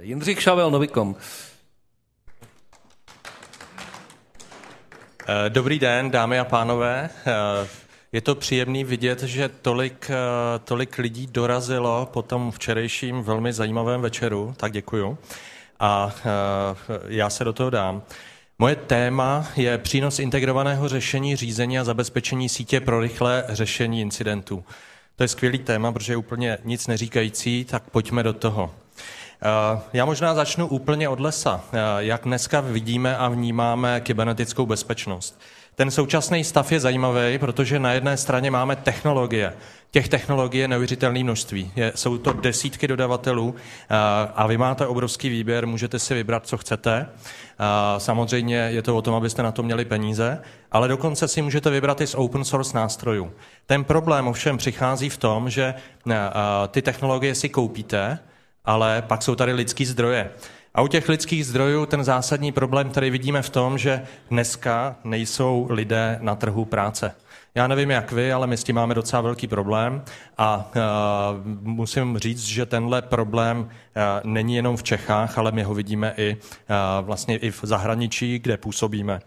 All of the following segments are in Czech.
Jindřich Šavel, Novikom. Eh, dobrý den, dámy a pánové. Eh, je to příjemný vidět, že tolik, eh, tolik lidí dorazilo po tom včerejším velmi zajímavém večeru, tak děkuju. A já se do toho dám. Moje téma je přínos integrovaného řešení řízení a zabezpečení sítě pro rychlé řešení incidentů. To je skvělý téma, protože je úplně nic neříkající, tak pojďme do toho. Eh, já možná začnu úplně od lesa. Eh, jak dneska vidíme a vnímáme kybernetickou bezpečnost? Ten současný stav je zajímavý, protože na jedné straně máme technologie. Těch technologií je neuvěřitelné množství. Je, jsou to desítky dodavatelů a, eh, a vy máte obrovský výběr, můžete si vybrat, co chcete. A, samozřejmě je to o tom, abyste na to měli peníze, ale dokonce si můžete vybrat i z open source nástrojů. Ten problém ovšem přichází v tom, že a, ty technologie si koupíte, ale pak jsou tady lidský zdroje. A u těch lidských zdrojů ten zásadní problém tady vidíme v tom, že dneska nejsou lidé na trhu práce. Já nevím jak vy, ale my s tím máme docela velký problém a uh, musím říct, že tenhle problém uh, není jenom v Čechách, ale my ho vidíme i uh, vlastně i v zahraničí, kde působíme.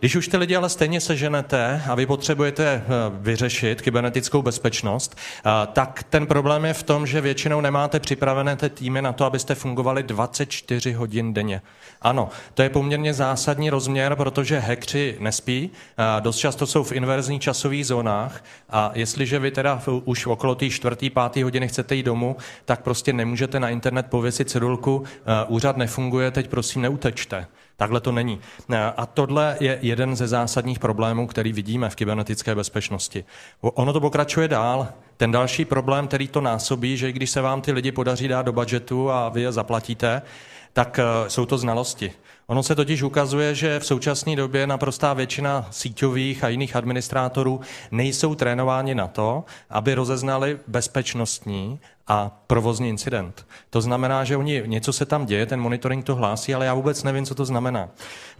Když už ty lidi ale stejně seženete a vy potřebujete eh, vyřešit kybernetickou bezpečnost, eh, tak ten problém je v tom, že většinou nemáte připravené ty týmy na to, abyste fungovali 24 hodin denně. Ano, to je poměrně zásadní rozměr, protože hekři nespí, eh, dost často jsou v inverzních časových zónách a jestliže vy teda už okolo té čtvrtý, pátý hodiny chcete jít domů, tak prostě nemůžete na internet pověsit cedulku, úřad nefunguje, teď prosím neutečte. Takhle to není. E, a tohle je jeden ze zásadních problémů, který vidíme v kybernetické bezpečnosti. Ono to pokračuje dál. Ten další problém, který to násobí, že když se vám ty lidi podaří dát do budžetu a vy je zaplatíte, tak e, jsou to znalosti. Ono se totiž ukazuje, že v současné době naprostá většina síťových a jiných administrátorů nejsou trénováni na to, aby rozeznali bezpečnostní a provozní incident. To znamená, že oni, něco se tam děje, ten monitoring to hlásí, ale já vůbec nevím, co to znamená.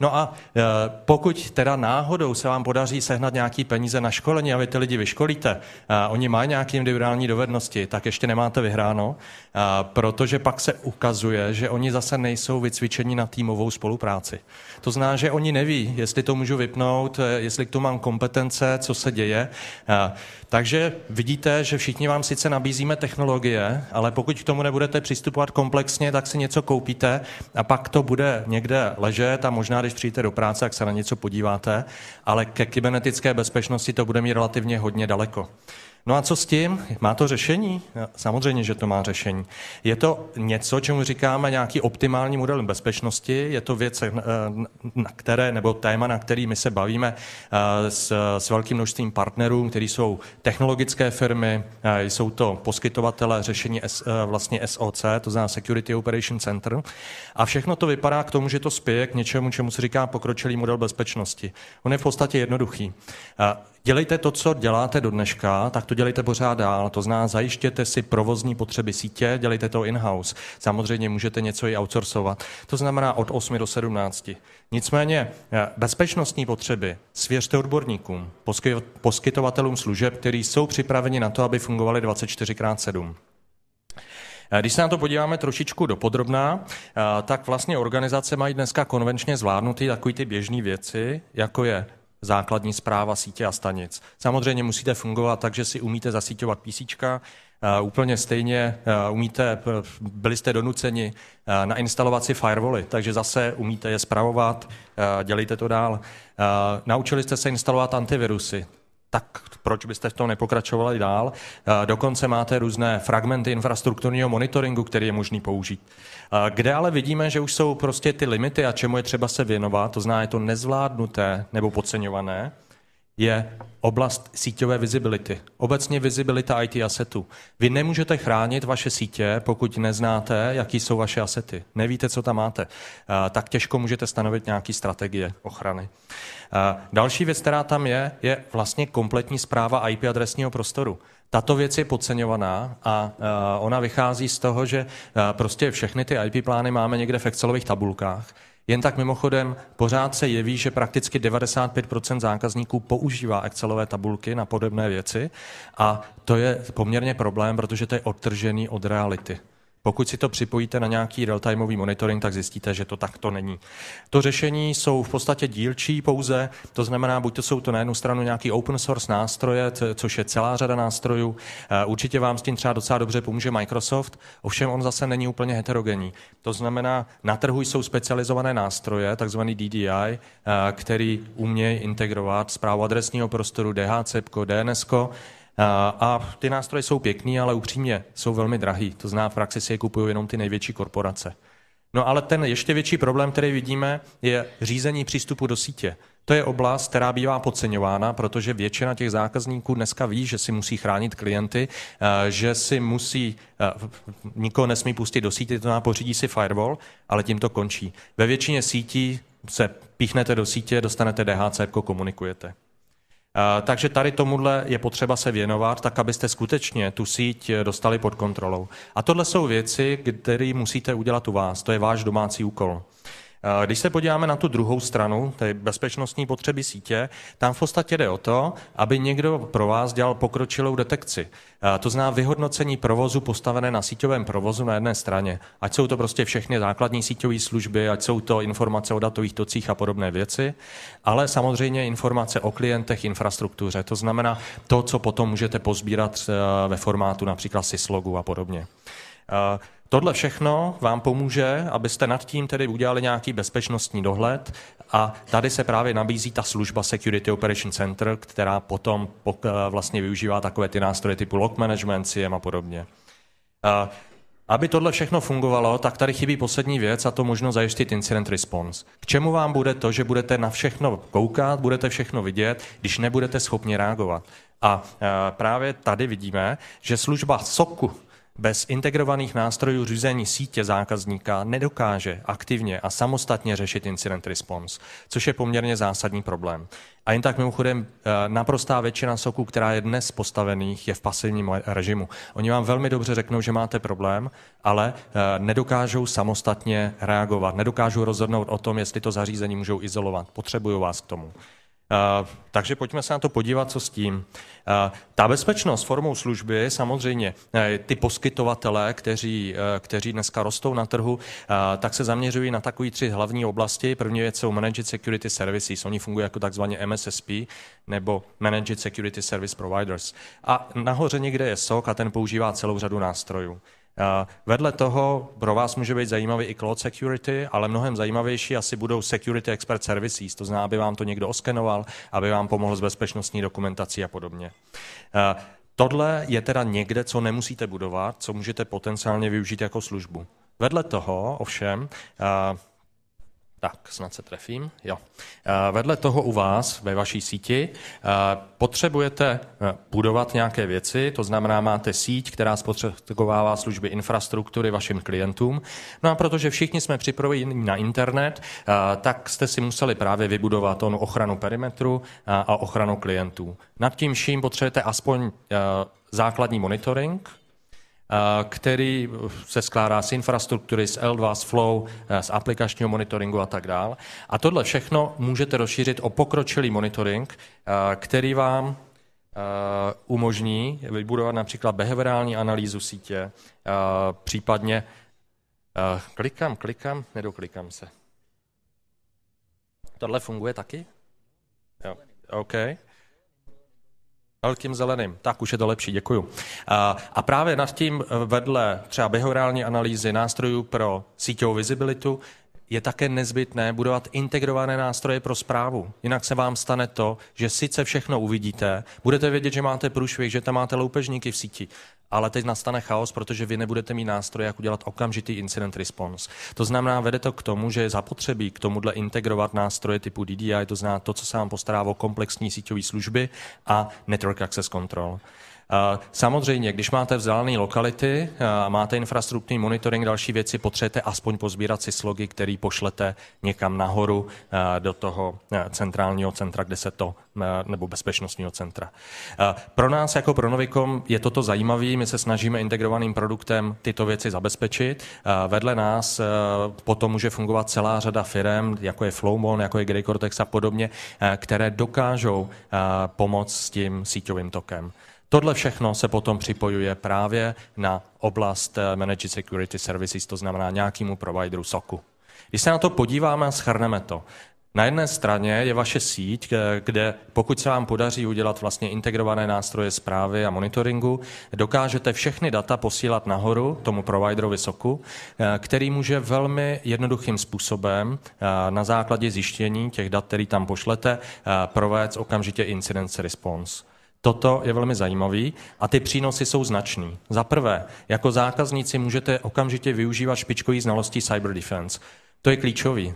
No a e, pokud teda náhodou se vám podaří sehnat nějaký peníze na školení a vy ty lidi vyškolíte, a oni mají nějaké individuální dovednosti, tak ještě nemáte vyhráno, a, protože pak se ukazuje, že oni zase nejsou vycvičeni na týmovou spolupráci. To znamená, že oni neví, jestli to můžu vypnout, e, jestli k tomu mám kompetence, co se děje. A, takže vidíte, že všichni vám sice nabízíme technologie, je, ale pokud k tomu nebudete přistupovat komplexně, tak si něco koupíte a pak to bude někde ležet a možná, když přijdete do práce, tak se na něco podíváte, ale ke kybernetické bezpečnosti to bude mít relativně hodně daleko. No a co s tím? Má to řešení? No, samozřejmě, že to má řešení. Je to něco, čemu říkáme nějaký optimální model bezpečnosti, je to věc, eh, na které, nebo téma, na který my se bavíme eh, s, s velkým množstvím partnerů, který jsou technologické firmy, eh, jsou to poskytovatele řešení S, vlastně SOC, to znamená Security Operation Center. A všechno to vypadá k tomu, že to spěje k něčemu, čemu se říká pokročilý model bezpečnosti. On je v podstatě jednoduchý. Dělejte to, co děláte do dneška, tak to dělejte pořád dál. To zná, zajištěte si provozní potřeby sítě, dělejte to in-house. Samozřejmě můžete něco i outsourcovat. To znamená od 8 do 17. Nicméně eh, bezpečnostní potřeby svěřte odborníkům, poskytovatelům služeb, kteří jsou připraveni na to, aby fungovali 24x7. Eh, když se na to podíváme trošičku do podrobná, eh, tak vlastně organizace mají dneska konvenčně zvládnuty takový ty běžné věci, jako je základní zpráva sítě a stanic. Samozřejmě musíte fungovat tak, že si umíte zasíťovat PC, Uh, eh, úplně stejně uh, umíte, eh, byli jste donuceni uh, na instalovaci firewally, takže zase umíte je zpravovat, dělejte to dál. Naučili jste se instalovat antivirusy, tak proč byste v tom nepokračovali dál? Eh, dokonce máte různé fragmenty infrastrukturního monitoringu, který je možný použít. Eh, kde ale vidíme, že už jsou prostě ty limity a čemu je třeba se věnovat, to zná, je to nezvládnuté nebo podceňované, je oblast síťové visibility. Obecně visibility IT asetu. Vy nemůžete chránit vaše sítě, pokud neznáte, jaký jsou vaše asety. Nevíte, co tam máte. Eh, tak těžko můžete stanovit nějaké strategie ochrany. Eh, další věc, která tam je, je vlastně kompletní zpráva IP adresního prostoru. Tato věc je podceňovaná a eh, ona vychází z toho, že prostě všechny ty IP plány máme někde v Excelových tabulkách jen tak mimochodem, pořád se jeví, že prakticky 95% zákazníků používá Excelové tabulky na podobné věci a to je poměrně problém, protože to je odtržený od reality. Pokud si to připojíte na nějaký real-timeový monitoring, tak zjistíte, že to takto není. To řešení jsou v podstatě dílčí pouze, to znamená, buď to jsou to na jednu stranu nějaký open source nástroje, což je celá řada nástrojů, eh, určitě vám s tím třeba docela dobře pomůže Microsoft, ovšem on zase není úplně heterogenní. To znamená, na trhu jsou specializované nástroje, takzvaný DDI, eh, který umějí integrovat zprávu adresního prostoru, DHCP, DNS, a ty nástroje jsou pěkný, ale upřímně jsou velmi drahý. To zná v praxi si je kupují jenom ty největší korporace. No ale ten ještě větší problém, který vidíme, je řízení přístupu do sítě. To je oblast, která bývá podceňována, protože většina těch zákazníků dneska ví, že si musí chránit klienty, eh, že si musí, eh, nikoho nesmí pustit do sítě, to nám pořídí si firewall, ale tím to končí. Ve většině sítí se píchnete do sítě, dostanete DHC, komunikujete. Eh, takže tady tomuhle je potřeba se věnovat, tak abyste skutečně tu síť eh, dostali pod kontrolou. A tohle jsou věci, které musíte udělat u vás. To je váš domácí úkol. Eh, když se podíváme na tu druhou stranu, tedy bezpečnostní potřeby sítě, tam v podstatě jde o to, aby někdo pro vás dělal pokročilou detekci. Eh, to zná vyhodnocení provozu postavené na síťovém provozu na jedné straně. Ať jsou to prostě všechny základní síťové služby, ať jsou to informace o datových tocích a podobné věci, ale samozřejmě informace o klientech, infrastruktuře. To znamená to, co potom můžete pozbírat eh, ve formátu například syslogu a podobně. Uh, Tohle všechno vám pomůže, abyste nad tím tedy udělali nějaký bezpečnostní dohled a tady se právě nabízí ta služba Security Operation Center, která potom eh, vlastně využívá takové ty nástroje typu log management, CM a podobně. Eh, aby tohle všechno fungovalo, tak tady chybí poslední věc a to možno zajistit incident response. K čemu vám bude to, že budete na všechno koukat, budete všechno vidět, když nebudete schopni reagovat? A eh, právě tady vidíme, že služba SOKu bez integrovaných nástrojů řízení sítě zákazníka nedokáže aktivně a samostatně řešit incident response, což je poměrně zásadní problém. A jen tak mimochodem, eh, naprostá většina soků, která je dnes postavených, je v pasivním režimu. Oni vám velmi dobře řeknou, že máte problém, ale eh, nedokážou samostatně reagovat, nedokážou rozhodnout o tom, jestli to zařízení můžou izolovat. Potřebují vás k tomu. Eh, takže pojďme se na to podívat, co s tím. Eh, ta bezpečnost formou služby, samozřejmě eh, ty poskytovatele, kteří, kteří dneska rostou na trhu, tak se zaměřují na takové tři hlavní oblasti. První věc jsou Managed Security Services, oni fungují jako takzvané MSSP nebo Managed Security Service Providers. A nahoře někde je SOC a ten používá celou řadu nástrojů. Eh, vedle toho pro vás může být zajímavý i cloud security, ale mnohem zajímavější asi budou security expert services, to znamená, aby vám to někdo oskenoval, aby vám pomohl s bezpečnostní dokumentací a podobně. Eh, tohle je teda někde, co nemusíte budovat, co můžete potenciálně využít jako službu. Vedle toho ovšem eh, tak, snad se trefím. Jo. Eh, vedle toho u vás ve vaší síti eh, potřebujete eh, budovat nějaké věci, to znamená, máte síť, která spotřebovává služby infrastruktury vašim klientům. No a protože všichni jsme připojeni na internet, tak jste si museli právě vybudovat onu ochranu perimetru a ochranu klientů. Nad tím vším potřebujete aspoň základní monitoring, který uh, se skládá z infrastruktury, z L2, z Flow, uh, z aplikačního monitoringu a tak dále. A tohle všechno můžete rozšířit o pokročilý monitoring, uh, který vám umožní vybudovat například behaviorální analýzu sítě, případně klikám, klikám, nedoklikám se. Tohle funguje taky? Jo. Okay. Velkým zeleným, tak už je to lepší, děkuju. A, a právě nad tím eh, vedle třeba behaviorální analýzy nástrojů pro síťovou vizibilitu je také nezbytné budovat integrované nástroje pro zprávu. Jinak se vám stane to, že sice všechno uvidíte, budete vědět, že máte průšvih, že tam máte loupežníky v síti, ale teď nastane chaos, protože vy nebudete mít nástroje, jak udělat okamžitý incident response. To znamená, vede to k tomu, že je zapotřebí k tomuhle integrovat nástroje typu DDI, to znamená to, co se vám postará o komplexní síťové služby a Network Access Control. Samozřejmě, když máte vzdálené lokality, máte infrastrukturní monitoring, další věci, potřebujete aspoň pozbírat si slogy, který pošlete někam nahoru do toho centrálního centra, kde se to, nebo bezpečnostního centra. Pro nás jako pro Novikom je toto zajímavé, my se snažíme integrovaným produktem tyto věci zabezpečit. Vedle nás potom může fungovat celá řada firm, jako je Flowmon, jako je Grey Cortex a podobně, které dokážou pomoct s tím síťovým tokem. Tohle všechno se potom připojuje právě na oblast eh, Managed Security Services, to znamená nějakému provideru SOCu. Když se na to podíváme a schrneme to, na jedné straně je vaše síť, eh, kde pokud se vám podaří udělat vlastně integrované nástroje zprávy a monitoringu, dokážete všechny data posílat nahoru tomu providerovi soku, eh, který může velmi jednoduchým způsobem na základě zjištění těch dat, který tam pošlete, provést okamžitě incidence response. Toto je velmi zajímavý a ty přínosy jsou značný. Za prvé, jako zákazníci můžete okamžitě využívat špičkový znalostí cyber defense. To je klíčový.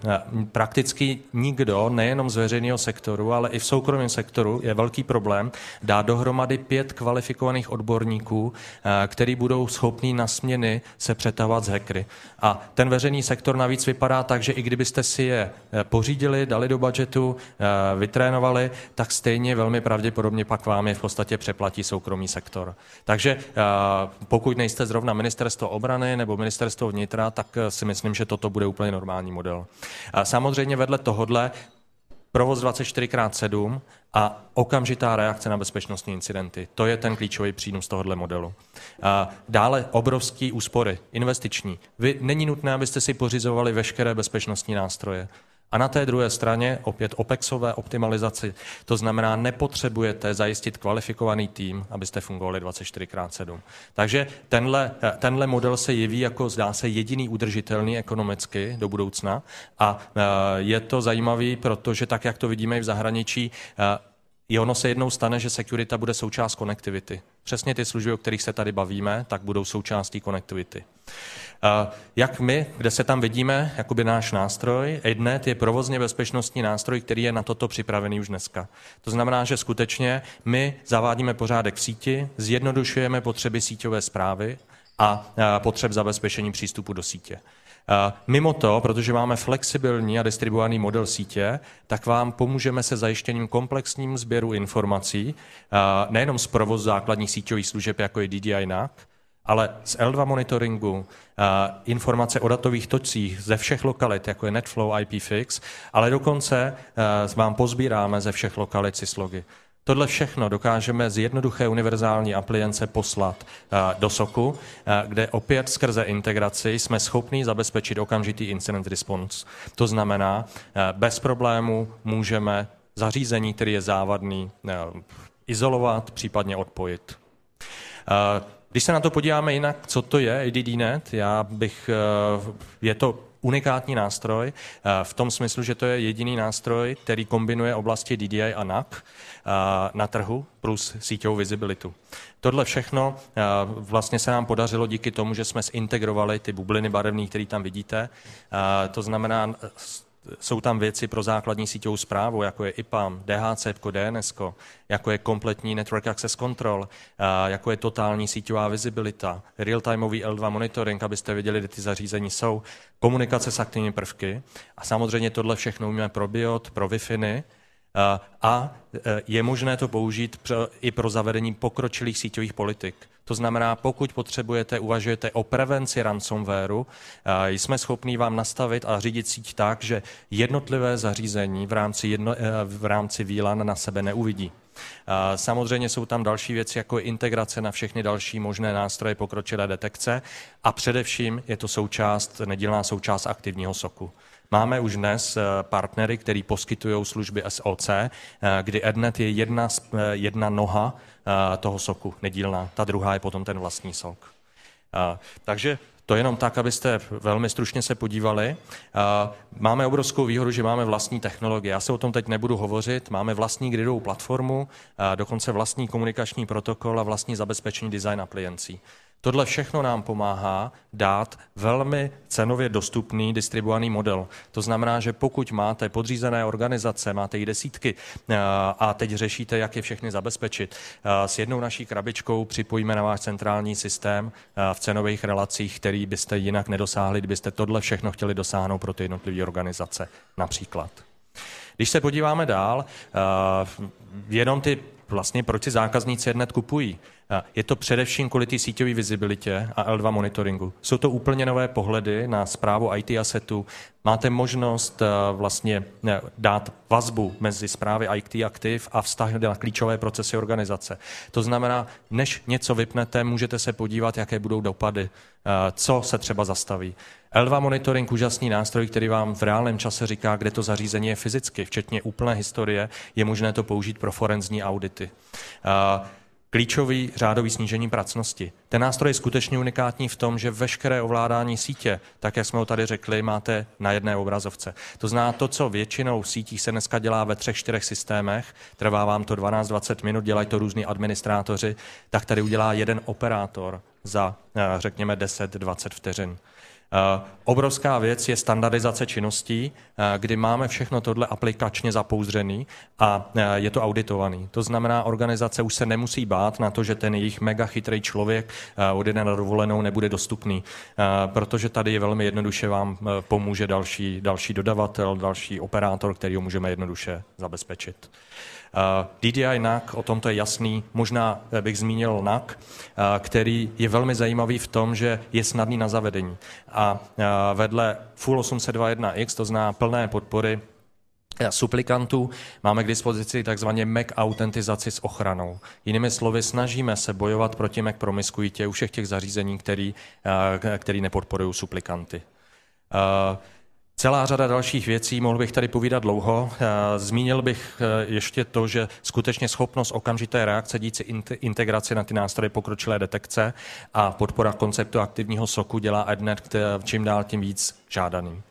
Prakticky nikdo, nejenom z veřejného sektoru, ale i v soukromém sektoru je velký problém dát dohromady pět kvalifikovaných odborníků, eh, který budou schopní na směny se přetávat z hekry. A ten veřejný sektor navíc vypadá tak, že i kdybyste si je eh, pořídili, dali do budžetu, eh, vytrénovali, tak stejně velmi pravděpodobně pak vám je v podstatě přeplatí soukromý sektor. Takže pokud nejste zrovna ministerstvo obrany nebo ministerstvo vnitra, tak si myslím, že toto bude úplně normální globální model. A samozřejmě vedle tohodle provoz 24x7 a okamžitá reakce na bezpečnostní incidenty. To je ten klíčový přínos tohohle modelu. A dále obrovský úspory, investiční. Vy, není nutné, abyste si pořizovali veškeré bezpečnostní nástroje. A na té druhé straně opět OPEXové optimalizaci. To znamená, nepotřebujete zajistit kvalifikovaný tým, abyste fungovali 24x7. Takže tenhle, tenhle model se jeví jako zdá se jediný udržitelný ekonomicky do budoucna. A e, je to zajímavý, protože tak, jak to vidíme i v zahraničí, e, i ono se jednou stane, že security bude součást konektivity. Přesně ty služby, o kterých se tady bavíme, tak budou součástí konektivity. Jak my, kde se tam vidíme, jakoby náš nástroj, Ednet je provozně bezpečnostní nástroj, který je na toto připravený už dneska. To znamená, že skutečně my zavádíme pořádek v síti, zjednodušujeme potřeby síťové zprávy a potřeb zabezpečení přístupu do sítě. Eh, mimo to, protože máme flexibilní a distribuovaný model sítě, tak vám pomůžeme se zajištěním komplexním sběru informací, eh, nejenom z provoz základních síťových služeb, jako je DDI NAC, ale z L2 monitoringu, eh, informace o datových tocích ze všech lokalit, jako je NetFlow, IPFix, ale dokonce vám pozbíráme ze všech lokalit syslogy. Tohle všechno dokážeme z jednoduché univerzální apliance poslat eh, do SOKu, eh, kde opět skrze integraci jsme schopni zabezpečit okamžitý incident response. To znamená, eh, bez problému můžeme zařízení, který je závadný, izolovat, případně odpojit. Když se na to podíváme jinak, co to je ADDNet, já bych, je to unikátní nástroj eh, v tom smyslu, že to je jediný nástroj, který kombinuje oblasti DDI a NAP eh, na trhu plus síťovou vizibilitu. Tohle všechno eh, vlastně se nám podařilo díky tomu, že jsme zintegrovali ty bubliny barevné, které tam vidíte. To znamená, jsou tam věci pro základní síťovou zprávu, jako je IPAM, DHC, DNS, jako je kompletní Network Access Control, jako je totální síťová vizibilita, real-timeový L2 monitoring, abyste viděli, kde ty zařízení jsou, komunikace s aktivními prvky a samozřejmě tohle všechno umíme pro BIOT, pro wi a e, je možné to použít i pro zavedení pokročilých síťových politik. To znamená, pokud potřebujete, uvažujete o prevenci ransomwareu, jsme schopni vám nastavit a řídit síť tak, že jednotlivé zařízení v rámci, jedno, eh, v rámci VLAN na sebe neuvidí. Samozřejmě jsou tam další věci, jako je integrace na všechny další možné nástroje pokročilé detekce a především je to součást, nedílná součást aktivního soku. Máme už dnes eh, partnery, který poskytují služby SOC, eh, kdy Ednet je jedna, eh, jedna noha toho soku, nedílná. Ta druhá je potom ten vlastní sok. Takže to jenom tak, abyste velmi stručně se podívali. Máme obrovskou výhodu, že máme vlastní technologie. Já se o tom teď nebudu hovořit. Máme vlastní gridovou platformu, dokonce vlastní komunikační protokol a vlastní zabezpečení design apliancí. Tohle všechno nám pomáhá dát velmi cenově dostupný distribuovaný model. To znamená, že pokud máte podřízené organizace, máte jich desítky eh, a teď řešíte, jak je všechny zabezpečit, eh, s jednou naší krabičkou připojíme na váš centrální systém eh, v cenových relacích, který byste jinak nedosáhli, kdybyste tohle všechno chtěli dosáhnout pro ty jednotlivé organizace například. Když se podíváme dál, eh, jenom ty vlastně proč si zákazníci jednet kupují. Eh, je to především kvůli té síťové vizibilitě a L2 monitoringu. Jsou to úplně nové pohledy na zprávu IT asetu. Máte možnost eh, vlastně dát vazbu mezi zprávy IT aktiv a vztah na klíčové procesy organizace. To znamená, než něco vypnete, můžete se podívat, jaké budou dopady, co se třeba zastaví. L2 Monitoring, úžasný nástroj, který vám v reálném čase říká, kde to zařízení je fyzicky, včetně úplné historie, je možné to použít pro forenzní audity. Eh, klíčový řádový snížení pracnosti. Ten nástroj je skutečně unikátní v tom, že veškeré ovládání sítě, tak jak jsme ho tady řekli, máte na jedné obrazovce. To zná to, co většinou v sítích se dneska dělá ve třech, čtyřech systémech, trvá vám to 12-20 minut, dělají to různí administrátoři, tak tady udělá jeden operátor za, eh, řekněme, 10-20 vteřin. Eh, obrovská věc je standardizace činností, eh, kdy máme všechno tohle aplikačně zapouzřený a eh, je to auditovaný. To znamená, organizace už se nemusí bát na to, že ten jejich mega chytrý člověk odjede na dovolenou nebude dostupný, protože tady je velmi jednoduše vám pomůže další, další dodavatel, další operátor, který ho můžeme jednoduše zabezpečit. Eh, DDI NAC, o tom to je jasný, možná eh, bych zmínil NAC, eh, který je velmi zajímavý v tom, že je snadný na zavedení. A vedle Full 821X, to zná plné podpory suplikantů máme k dispozici takzvaně Mac autentizaci s ochranou. Jinými slovy, snažíme se bojovat proti Mac promiskuitě u všech těch zařízení, které, který nepodporují suplikanty. Celá řada dalších věcí, mohl bych tady povídat dlouho. Eh, zmínil bych eh, ještě to, že skutečně schopnost okamžité reakce díci integraci na ty nástroje pokročilé detekce a podpora konceptu aktivního soku dělá EDNET eh, čím dál tím víc žádaným.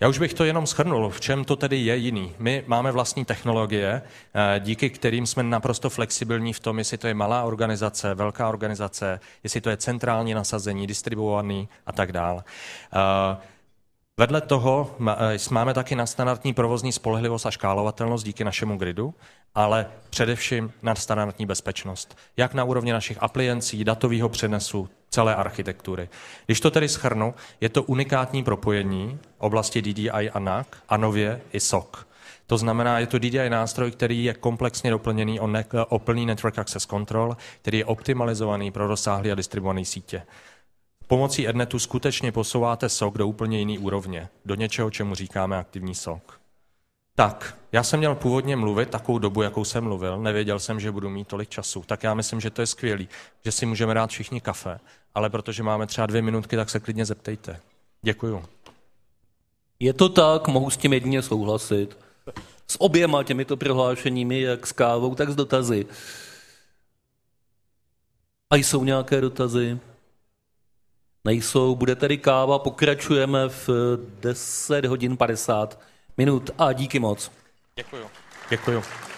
Já už bych to jenom schrnul, v čem to tedy je jiný. My máme vlastní technologie, díky kterým jsme naprosto flexibilní v tom, jestli to je malá organizace, velká organizace, jestli to je centrální nasazení, distribuovaný a tak dále. Vedle toho eh, máme taky nadstandardní provozní spolehlivost a škálovatelnost díky našemu gridu, ale především nadstandardní bezpečnost, jak na úrovni našich apliencí, datového přenesu, celé architektury. Když to tedy schrnu, je to unikátní propojení oblasti DDI a NAC a nově i SOC. To znamená, je to DDI nástroj, který je komplexně doplněný o, ne- o plný Network Access Control, který je optimalizovaný pro rozsáhlé a distribuované sítě. Pomocí Ednetu skutečně posouváte sok do úplně jiný úrovně, do něčeho, čemu říkáme aktivní sok. Tak, já jsem měl původně mluvit takovou dobu, jakou jsem mluvil, nevěděl jsem, že budu mít tolik času, tak já myslím, že to je skvělý, že si můžeme dát všichni kafe, ale protože máme třeba dvě minutky, tak se klidně zeptejte. Děkuju. Je to tak, mohu s tím jedině souhlasit. S oběma těmito prohlášeními, jak s kávou, tak s dotazy. A jsou nějaké dotazy? Nejsou, bude tedy káva, pokračujeme v 10 eh, hodin 50 minut a díky moc. Děkuju. Děkuju.